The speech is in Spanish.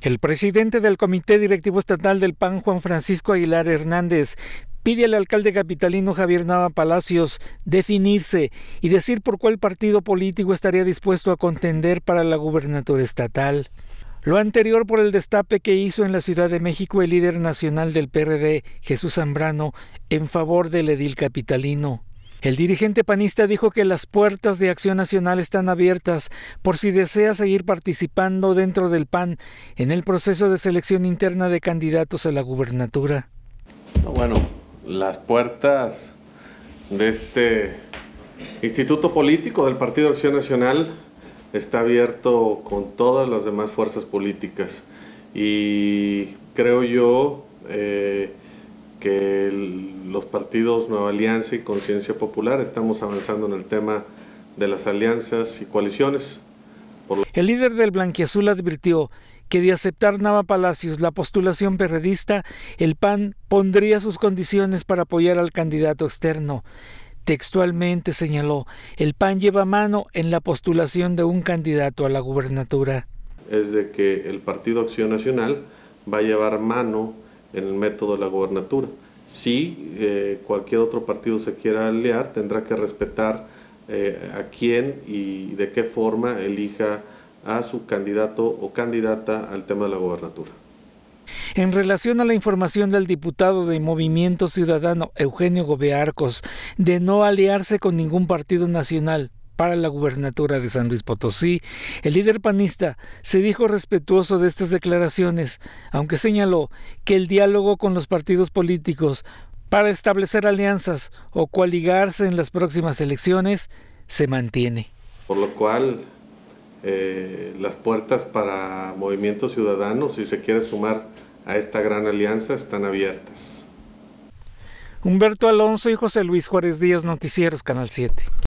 El presidente del Comité Directivo Estatal del PAN, Juan Francisco Aguilar Hernández, pide al alcalde capitalino Javier Nava Palacios definirse y decir por cuál partido político estaría dispuesto a contender para la gubernatura estatal. Lo anterior por el destape que hizo en la Ciudad de México el líder nacional del PRD, Jesús Zambrano, en favor del edil capitalino. El dirigente panista dijo que las puertas de Acción Nacional están abiertas por si desea seguir participando dentro del PAN en el proceso de selección interna de candidatos a la gubernatura. Bueno, las puertas de este instituto político del Partido Acción Nacional está abierto con todas las demás fuerzas políticas y creo yo eh, que el, los partidos Nueva Alianza y Conciencia Popular. Estamos avanzando en el tema de las alianzas y coaliciones. El líder del Blanquiazul advirtió que de aceptar Nava Palacios la postulación perredista, el PAN pondría sus condiciones para apoyar al candidato externo. Textualmente señaló, el PAN lleva mano en la postulación de un candidato a la gubernatura. Es de que el Partido Acción Nacional va a llevar mano en el método de la gubernatura. Si eh, cualquier otro partido se quiera aliar, tendrá que respetar eh, a quién y de qué forma elija a su candidato o candidata al tema de la gobernatura. En relación a la información del diputado de Movimiento Ciudadano Eugenio Gobearcos de no aliarse con ningún partido nacional, para la gubernatura de San Luis Potosí, el líder panista se dijo respetuoso de estas declaraciones, aunque señaló que el diálogo con los partidos políticos para establecer alianzas o coaligarse en las próximas elecciones se mantiene. Por lo cual, eh, las puertas para movimientos ciudadanos, si se quiere sumar a esta gran alianza, están abiertas. Humberto Alonso y José Luis Juárez Díaz, Noticieros, Canal 7.